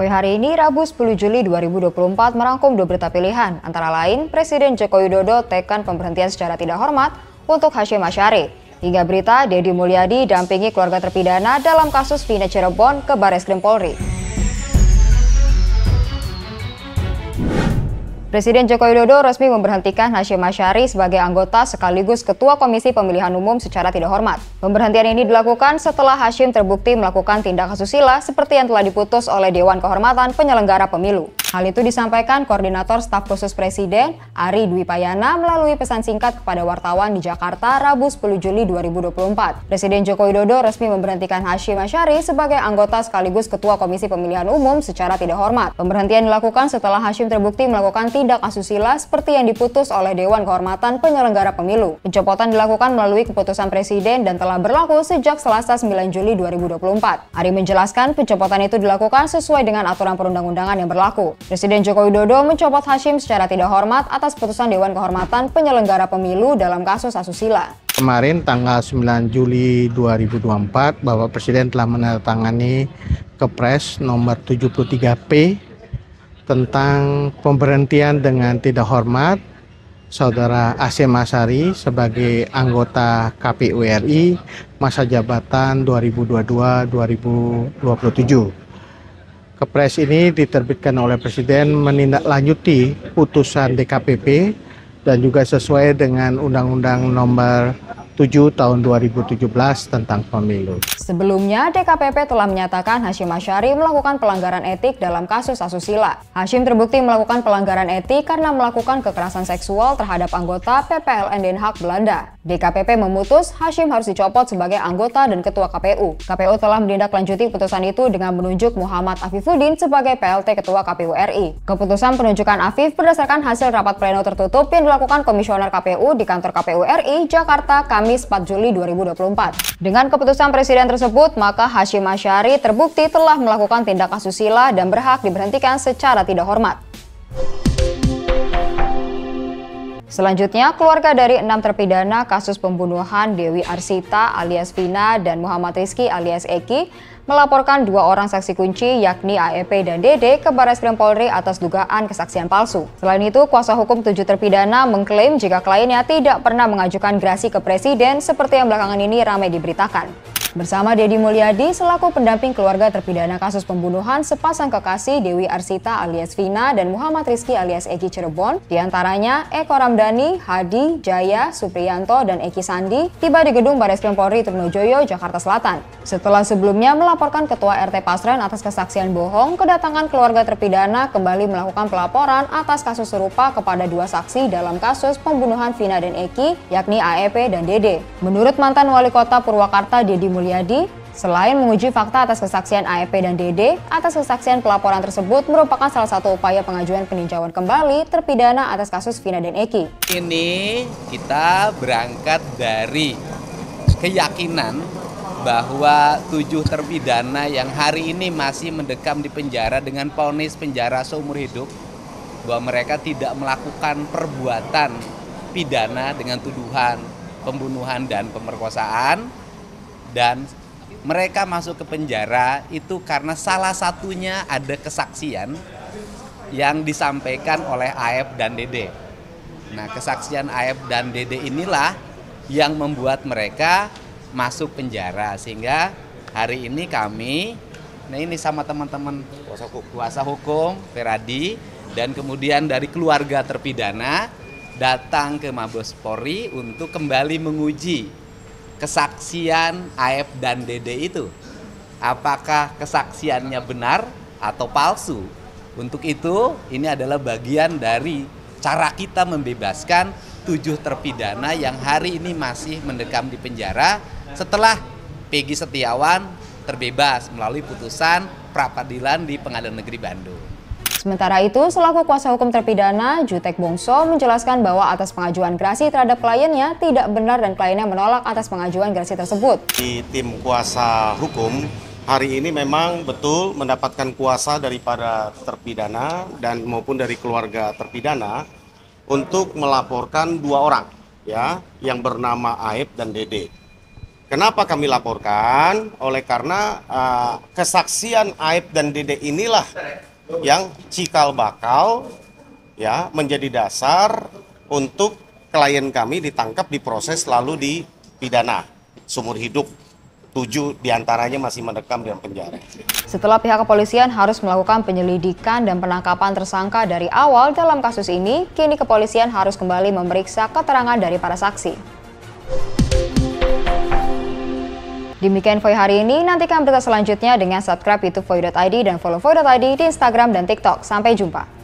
Jokowi hari ini Rabu 10 Juli 2024 merangkum dua berita pilihan, antara lain Presiden Joko Widodo tekan pemberhentian secara tidak hormat untuk Hashim Asyari. Hingga berita Deddy Mulyadi dampingi keluarga terpidana dalam kasus Vina Cirebon ke Baris Krim Polri. Presiden Joko Widodo resmi memberhentikan Hashim Asyari sebagai anggota sekaligus Ketua Komisi Pemilihan Umum secara tidak hormat. Pemberhentian ini dilakukan setelah Hashim terbukti melakukan tindak asusila seperti yang telah diputus oleh Dewan Kehormatan Penyelenggara Pemilu. Hal itu disampaikan Koordinator Staf Khusus Presiden Ari Dwi Payana melalui pesan singkat kepada wartawan di Jakarta Rabu 10 Juli 2024. Presiden Joko Widodo resmi memberhentikan Hashim Ashari sebagai anggota sekaligus Ketua Komisi Pemilihan Umum secara tidak hormat. Pemberhentian dilakukan setelah Hashim terbukti melakukan tindak asusila seperti yang diputus oleh Dewan Kehormatan Penyelenggara Pemilu. Pencopotan dilakukan melalui keputusan Presiden dan telah berlaku sejak Selasa 9 Juli 2024. Ari menjelaskan pencopotan itu dilakukan sesuai dengan aturan perundang-undangan yang berlaku. Presiden Joko Widodo mencopot Hashim secara tidak hormat atas putusan Dewan Kehormatan Penyelenggara Pemilu dalam kasus asusila. Kemarin tanggal 9 Juli 2024, Bapak Presiden telah menandatangani Kepres nomor 73P tentang pemberhentian dengan tidak hormat Saudara Asim Masari sebagai anggota KPU RI masa jabatan 2022-2027. Kepres ini diterbitkan oleh Presiden menindaklanjuti putusan DKPP dan juga sesuai dengan Undang-Undang Nomor 7 tahun 2017 tentang pemilu. Sebelumnya, DKPP telah menyatakan Hashim Asyari melakukan pelanggaran etik dalam kasus asusila. Hashim terbukti melakukan pelanggaran etik karena melakukan kekerasan seksual terhadap anggota PPLN Den Haag Belanda. DKPP memutus Hashim harus dicopot sebagai anggota dan ketua KPU. KPU telah menindaklanjuti putusan itu dengan menunjuk Muhammad Afifuddin sebagai PLT Ketua KPU RI. Keputusan penunjukan Afif berdasarkan hasil rapat pleno tertutup yang dilakukan Komisioner KPU di kantor KPU RI Jakarta Kamis Kamis 4 Juli 2024. Dengan keputusan Presiden tersebut, maka Hashim Asyari terbukti telah melakukan tindak asusila dan berhak diberhentikan secara tidak hormat. Selanjutnya, keluarga dari enam terpidana kasus pembunuhan Dewi Arsita alias Vina dan Muhammad Rizky alias Eki melaporkan dua orang saksi kunci yakni AEP dan Dede ke Baris Krim Polri atas dugaan kesaksian palsu. Selain itu, kuasa hukum tujuh terpidana mengklaim jika kliennya tidak pernah mengajukan gerasi ke presiden seperti yang belakangan ini ramai diberitakan. Bersama Dedi Mulyadi selaku pendamping keluarga terpidana kasus pembunuhan sepasang kekasih Dewi Arsita alias Vina dan Muhammad Rizky alias Eki Cirebon, diantaranya Eko Ramdhani, Hadi, Jaya, Supriyanto, dan Eki Sandi, tiba di gedung Baris Krim Polri Trunojoyo, Jakarta Selatan. Setelah sebelumnya melaporkan melaporkan Ketua RT Pasren atas kesaksian bohong, kedatangan keluarga terpidana kembali melakukan pelaporan atas kasus serupa kepada dua saksi dalam kasus pembunuhan Vina dan Eki, yakni AEP dan Dede. Menurut mantan wali kota Purwakarta Dedi Mulyadi, Selain menguji fakta atas kesaksian AEP dan DD, atas kesaksian pelaporan tersebut merupakan salah satu upaya pengajuan peninjauan kembali terpidana atas kasus Vina dan Eki. Ini kita berangkat dari keyakinan bahwa tujuh terpidana yang hari ini masih mendekam di penjara dengan ponis penjara seumur hidup bahwa mereka tidak melakukan perbuatan pidana dengan tuduhan pembunuhan dan pemerkosaan dan mereka masuk ke penjara itu karena salah satunya ada kesaksian yang disampaikan oleh AF dan Dede. Nah, kesaksian AF dan Dede inilah yang membuat mereka masuk penjara sehingga hari ini kami nah ini sama teman-teman kuasa hukum, kuasa hukum Feradi dan kemudian dari keluarga terpidana datang ke Mabes Polri untuk kembali menguji kesaksian AF dan Dede itu. Apakah kesaksiannya benar atau palsu? Untuk itu, ini adalah bagian dari cara kita membebaskan tujuh terpidana yang hari ini masih mendekam di penjara setelah Peggy Setiawan terbebas melalui putusan prapadilan di Pengadilan Negeri Bandung. Sementara itu, selaku kuasa hukum terpidana, Jutek Bongso menjelaskan bahwa atas pengajuan gerasi terhadap kliennya tidak benar dan kliennya menolak atas pengajuan gerasi tersebut. Di tim kuasa hukum, hari ini memang betul mendapatkan kuasa daripada terpidana dan maupun dari keluarga terpidana untuk melaporkan dua orang ya yang bernama Aib dan Dede. Kenapa kami laporkan? Oleh karena uh, kesaksian Aib dan Dede inilah yang cikal bakal ya menjadi dasar untuk klien kami ditangkap diproses lalu dipidana sumur hidup tujuh diantaranya masih mendekam dalam penjara. Setelah pihak kepolisian harus melakukan penyelidikan dan penangkapan tersangka dari awal dalam kasus ini, kini kepolisian harus kembali memeriksa keterangan dari para saksi. Demikian Voi hari ini, nantikan berita selanjutnya dengan subscribe youtube Voi.id dan follow Voi.id di Instagram dan TikTok. Sampai jumpa.